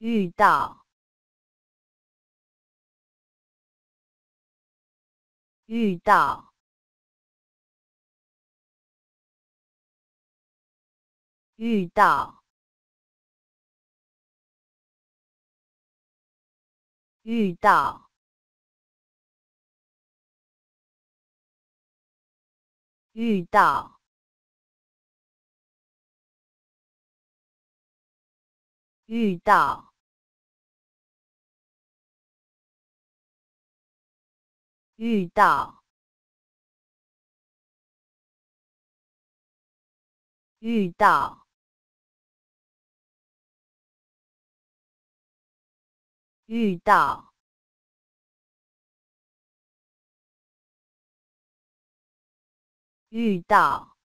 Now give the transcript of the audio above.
遇到，遇到，遇到，遇到，遇到。遇到，遇到，遇到，遇到，遇到。